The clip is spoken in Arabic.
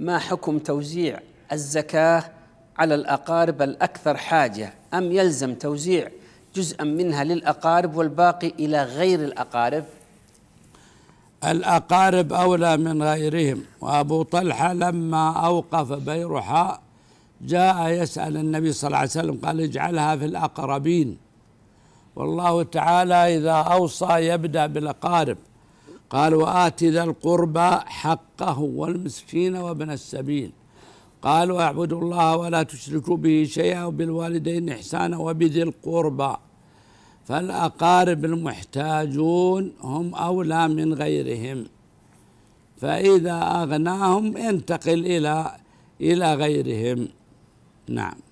ما حكم توزيع الزكاة على الأقارب الأكثر حاجة أم يلزم توزيع جزءا منها للأقارب والباقي إلى غير الأقارب الأقارب أولى من غيرهم وأبو طلحة لما أوقف بيرحاء جاء يسأل النبي صلى الله عليه وسلم قال اجعلها في الأقربين والله تعالى إذا أوصى يبدأ بالأقارب قال وآت ذا القربى حقه والمسكين وابن السبيل قال واعبدوا الله ولا تشركوا به شيئا وبالوالدين إحسانا وبذي القربى فالأقارب المحتاجون هم أولى من غيرهم فإذا أغناهم ينتقل إلى إلى غيرهم نعم